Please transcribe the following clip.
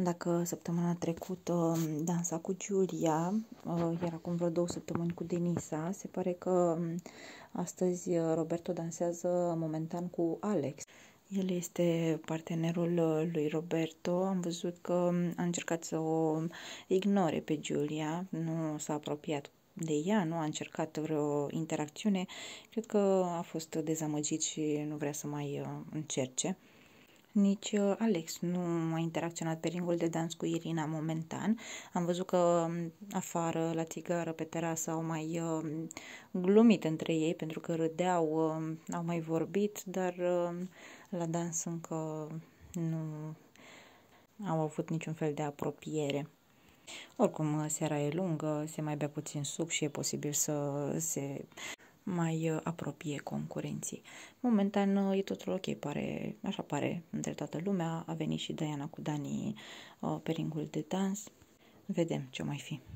Dacă săptămâna trecută um, dansa cu Giulia, uh, iar acum vreo două săptămâni cu Denisa, se pare că um, astăzi uh, Roberto dansează momentan cu Alex. El este partenerul uh, lui Roberto. Am văzut că um, a încercat să o ignore pe Giulia, nu s-a apropiat de ea, nu a încercat vreo interacțiune. Cred că a fost dezamăgit și nu vrea să mai încerce nici uh, Alex nu a interacționat pe ringul de dans cu Irina momentan. Am văzut că um, afară, la țigară, pe terasă, au mai um, glumit între ei pentru că râdeau, um, au mai vorbit, dar la dans încă nu au avut niciun fel de apropiere. Oricum, seara e lungă, se mai bea puțin suc și e posibil să se mai uh, apropie concurenții. Momentan uh, e totul ok, pare, așa pare între toată lumea. A venit și Diana cu Dani uh, pe ringul de dans. Vedem ce mai fi.